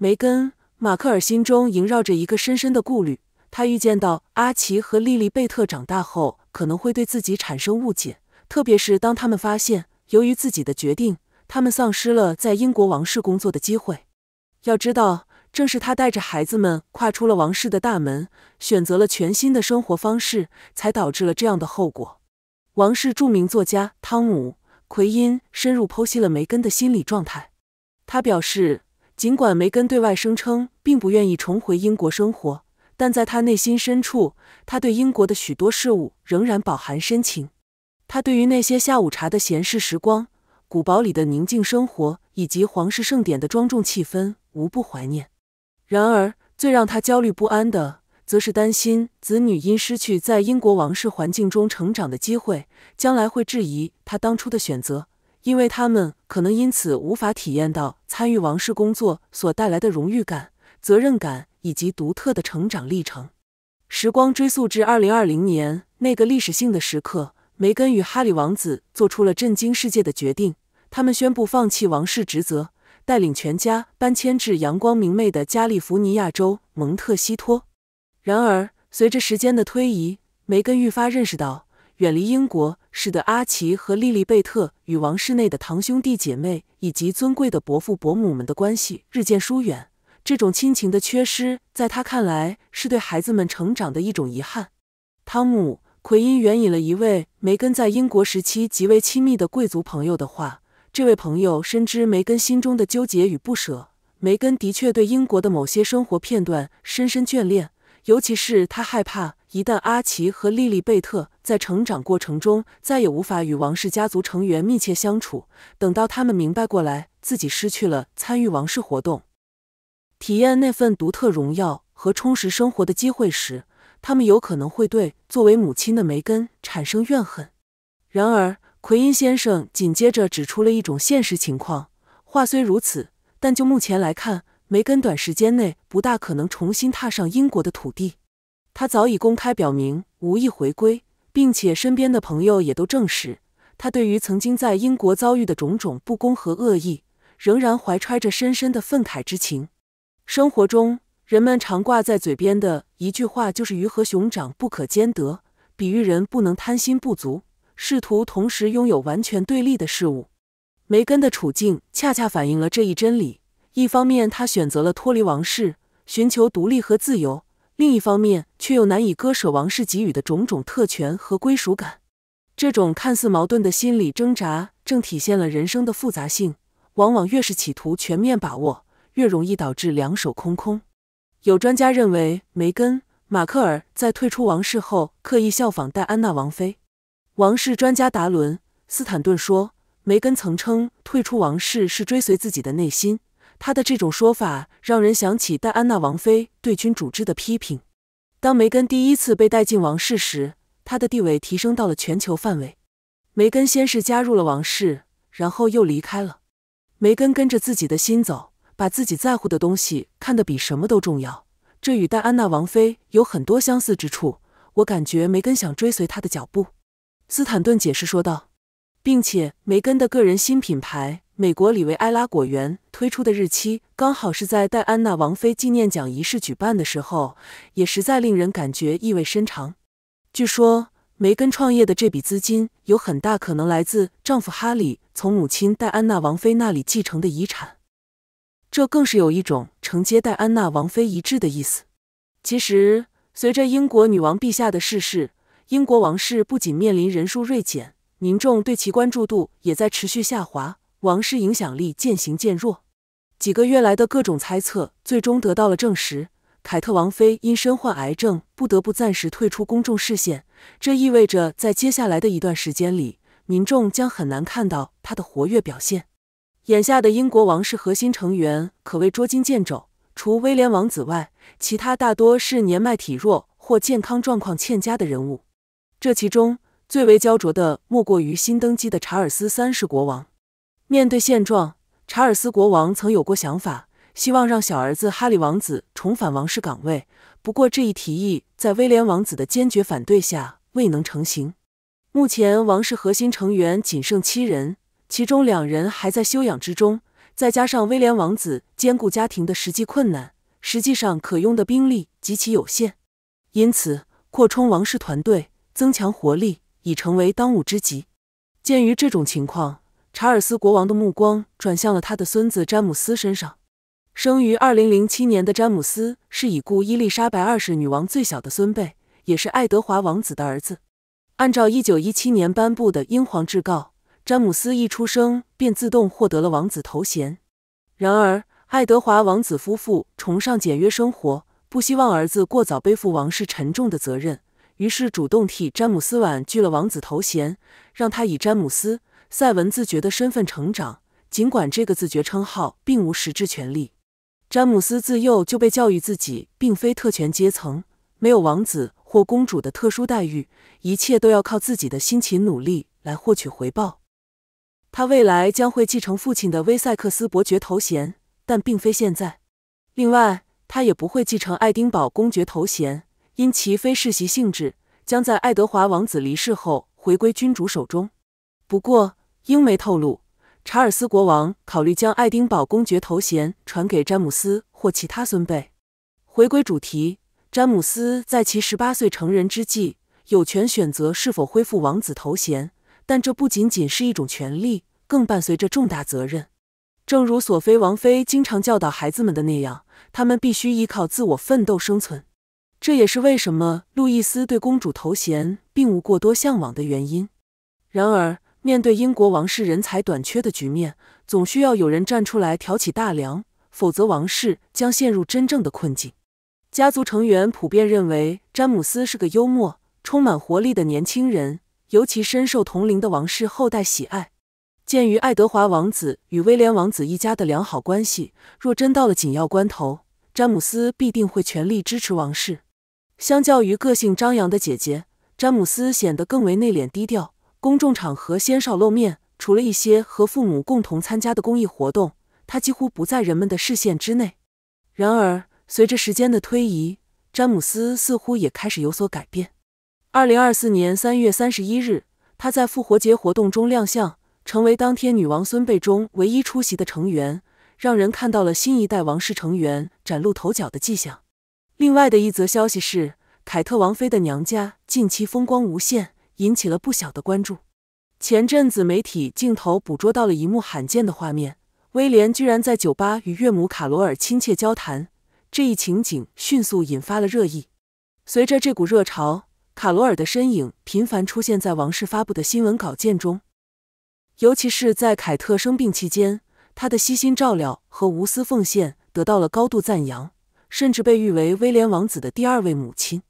梅根·马克尔心中萦绕着一个深深的顾虑，他预见到阿奇和莉莉贝特长大后可能会对自己产生误解，特别是当他们发现由于自己的决定，他们丧失了在英国王室工作的机会。要知道，正是他带着孩子们跨出了王室的大门，选择了全新的生活方式，才导致了这样的后果。王室著名作家汤姆·奎因深入剖析了梅根的心理状态，他表示。尽管梅根对外声称并不愿意重回英国生活，但在他内心深处，他对英国的许多事物仍然饱含深情。他对于那些下午茶的闲适时光、古堡里的宁静生活以及皇室盛典的庄重气氛无不怀念。然而，最让他焦虑不安的，则是担心子女因失去在英国王室环境中成长的机会，将来会质疑他当初的选择。因为他们可能因此无法体验到参与王室工作所带来的荣誉感、责任感以及独特的成长历程。时光追溯至二零二零年那个历史性的时刻，梅根与哈里王子做出了震惊世界的决定，他们宣布放弃王室职责，带领全家搬迁至阳光明媚的加利福尼亚州蒙特西托。然而，随着时间的推移，梅根愈发认识到。远离英国，使得阿奇和莉莉贝特与王室内的堂兄弟姐妹以及尊贵的伯父伯母们的关系日渐疏远。这种亲情的缺失，在他看来，是对孩子们成长的一种遗憾。汤姆·奎因援引了一位梅根在英国时期极为亲密的贵族朋友的话，这位朋友深知梅根心中的纠结与不舍。梅根的确对英国的某些生活片段深深眷恋，尤其是他害怕。一旦阿奇和莉莉贝特在成长过程中再也无法与王室家族成员密切相处，等到他们明白过来自己失去了参与王室活动、体验那份独特荣耀和充实生活的机会时，他们有可能会对作为母亲的梅根产生怨恨。然而，奎因先生紧接着指出了一种现实情况：话虽如此，但就目前来看，梅根短时间内不大可能重新踏上英国的土地。他早已公开表明无意回归，并且身边的朋友也都证实，他对于曾经在英国遭遇的种种不公和恶意，仍然怀揣着深深的愤慨之情。生活中，人们常挂在嘴边的一句话就是“鱼和熊掌不可兼得”，比喻人不能贪心不足，试图同时拥有完全对立的事物。梅根的处境恰恰反映了这一真理：一方面，他选择了脱离王室，寻求独立和自由。另一方面，却又难以割舍王室给予的种种特权和归属感。这种看似矛盾的心理挣扎，正体现了人生的复杂性。往往越是企图全面把握，越容易导致两手空空。有专家认为，梅根·马克尔在退出王室后，刻意效仿戴安娜王妃。王室专家达伦·斯坦顿说，梅根曾称退出王室是追随自己的内心。他的这种说法让人想起戴安娜王妃对君主制的批评。当梅根第一次被带进王室时，她的地位提升到了全球范围。梅根先是加入了王室，然后又离开了。梅根跟着自己的心走，把自己在乎的东西看得比什么都重要。这与戴安娜王妃有很多相似之处。我感觉梅根想追随她的脚步，斯坦顿解释说道，并且梅根的个人新品牌。美国里维埃拉果园推出的日期刚好是在戴安娜王妃纪念奖仪式举办的时候，也实在令人感觉意味深长。据说梅根创业的这笔资金有很大可能来自丈夫哈里从母亲戴安娜王妃那里继承的遗产，这更是有一种承接戴安娜王妃遗志的意思。其实，随着英国女王陛下的逝世，英国王室不仅面临人数锐减，民众对其关注度也在持续下滑。王室影响力渐行渐弱，几个月来的各种猜测最终得到了证实。凯特王妃因身患癌症，不得不暂时退出公众视线，这意味着在接下来的一段时间里，民众将很难看到她的活跃表现。眼下的英国王室核心成员可谓捉襟见肘，除威廉王子外，其他大多是年迈体弱或健康状况欠佳的人物。这其中最为焦灼的，莫过于新登基的查尔斯三世国王。面对现状，查尔斯国王曾有过想法，希望让小儿子哈利王子重返王室岗位。不过，这一提议在威廉王子的坚决反对下未能成型。目前，王室核心成员仅剩七人，其中两人还在休养之中，再加上威廉王子兼顾家庭的实际困难，实际上可用的兵力极其有限。因此，扩充王室团队、增强活力已成为当务之急。鉴于这种情况。查尔斯国王的目光转向了他的孙子詹姆斯身上。生于2007年的詹姆斯是已故伊丽莎白二世女王最小的孙辈，也是爱德华王子的儿子。按照1917年颁布的英皇制告，詹姆斯一出生便自动获得了王子头衔。然而，爱德华王子夫妇崇尚简约生活，不希望儿子过早背负王室沉重的责任，于是主动替詹姆斯婉拒了王子头衔，让他以詹姆斯。赛文自觉的身份成长，尽管这个自觉称号并无实质权利。詹姆斯自幼就被教育自己并非特权阶层，没有王子或公主的特殊待遇，一切都要靠自己的辛勤努力来获取回报。他未来将会继承父亲的威塞克斯伯爵头衔，但并非现在。另外，他也不会继承爱丁堡公爵头衔，因其非世袭性质，将在爱德华王子离世后回归君主手中。不过，英媒透露，查尔斯国王考虑将爱丁堡公爵头衔传给詹姆斯或其他孙辈。回归主题，詹姆斯在其十八岁成人之际，有权选择是否恢复王子头衔，但这不仅仅是一种权利，更伴随着重大责任。正如索菲王妃经常教导孩子们的那样，他们必须依靠自我奋斗生存。这也是为什么路易斯对公主头衔并无过多向往的原因。然而。面对英国王室人才短缺的局面，总需要有人站出来挑起大梁，否则王室将陷入真正的困境。家族成员普遍认为，詹姆斯是个幽默、充满活力的年轻人，尤其深受同龄的王室后代喜爱。鉴于爱德华王子与威廉王子一家的良好关系，若真到了紧要关头，詹姆斯必定会全力支持王室。相较于个性张扬的姐姐，詹姆斯显得更为内敛低调。公众场合鲜少露面，除了一些和父母共同参加的公益活动，他几乎不在人们的视线之内。然而，随着时间的推移，詹姆斯似乎也开始有所改变。二零二四年三月三十一日，他在复活节活动中亮相，成为当天女王孙辈中唯一出席的成员，让人看到了新一代王室成员崭露头角的迹象。另外的一则消息是，凯特王妃的娘家近期风光无限。引起了不小的关注。前阵子，媒体镜头捕捉到了一幕罕见的画面：威廉居然在酒吧与岳母卡罗尔亲切交谈。这一情景迅速引发了热议。随着这股热潮，卡罗尔的身影频繁出现在王室发布的新闻稿件中，尤其是在凯特生病期间，他的悉心照料和无私奉献得到了高度赞扬，甚至被誉为威廉王子的第二位母亲。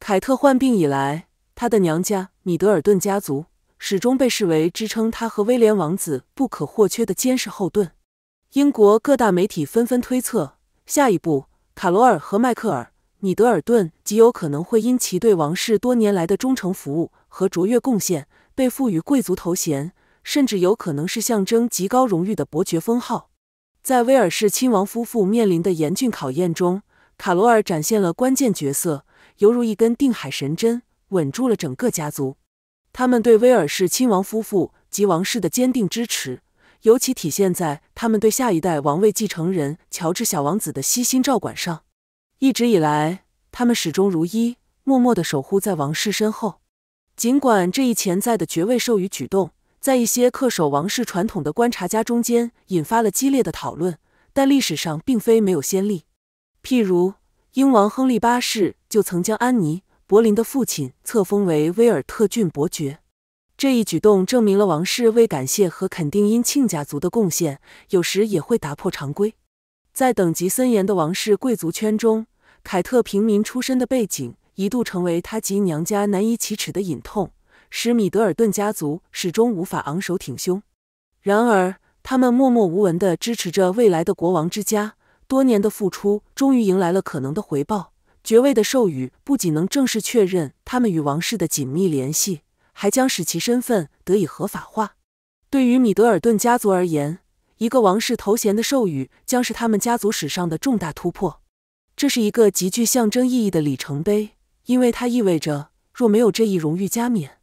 凯特患病以来。他的娘家米德尔顿家族始终被视为支撑他和威廉王子不可或缺的坚实后盾。英国各大媒体纷纷推测，下一步卡罗尔和迈克尔·米德尔顿极有可能会因其对王室多年来的忠诚服务和卓越贡献，被赋予贵族头衔，甚至有可能是象征极高荣誉的伯爵封号。在威尔士亲王夫妇面临的严峻考验中，卡罗尔展现了关键角色，犹如一根定海神针。稳住了整个家族，他们对威尔士亲王夫妇及王室的坚定支持，尤其体现在他们对下一代王位继承人乔治小王子的悉心照管上。一直以来，他们始终如一，默默的守护在王室身后。尽管这一潜在的爵位授予举动，在一些恪守王室传统的观察家中间引发了激烈的讨论，但历史上并非没有先例。譬如，英王亨利八世就曾将安妮。柏林的父亲册封为威尔特郡伯爵，这一举动证明了王室为感谢和肯定因庆家族的贡献，有时也会打破常规。在等级森严的王室贵族圈中，凯特平民出身的背景一度成为他及娘家难以启齿的隐痛，使米德尔顿家族始终无法昂首挺胸。然而，他们默默无闻的支持着未来的国王之家，多年的付出终于迎来了可能的回报。爵位的授予不仅能正式确认他们与王室的紧密联系，还将使其身份得以合法化。对于米德尔顿家族而言，一个王室头衔的授予将是他们家族史上的重大突破。这是一个极具象征意义的里程碑，因为它意味着，若没有这一荣誉加冕，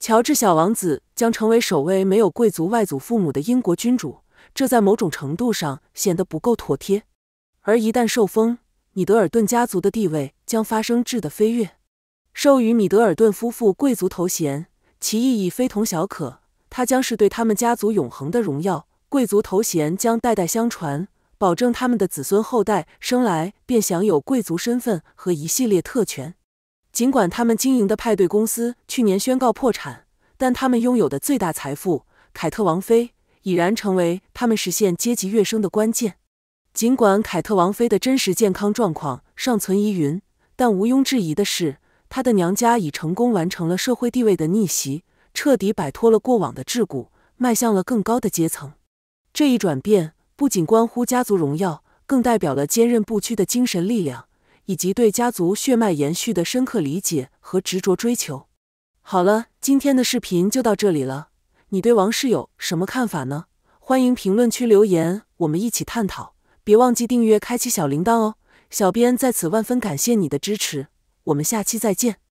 乔治小王子将成为首位没有贵族外祖父母的英国君主，这在某种程度上显得不够妥帖。而一旦受封，米德尔顿家族的地位将发生质的飞跃，授予米德尔顿夫妇贵族头衔，其意义非同小可。它将是对他们家族永恒的荣耀，贵族头衔将代代相传，保证他们的子孙后代生来便享有贵族身份和一系列特权。尽管他们经营的派对公司去年宣告破产，但他们拥有的最大财富——凯特王妃，已然成为他们实现阶级跃升的关键。尽管凯特王妃的真实健康状况尚存疑云，但毋庸置疑的是，她的娘家已成功完成了社会地位的逆袭，彻底摆脱了过往的桎梏，迈向了更高的阶层。这一转变不仅关乎家族荣耀，更代表了坚韧不屈的精神力量，以及对家族血脉延续的深刻理解和执着追求。好了，今天的视频就到这里了。你对王室有什么看法呢？欢迎评论区留言，我们一起探讨。别忘记订阅、开启小铃铛哦！小编在此万分感谢你的支持，我们下期再见。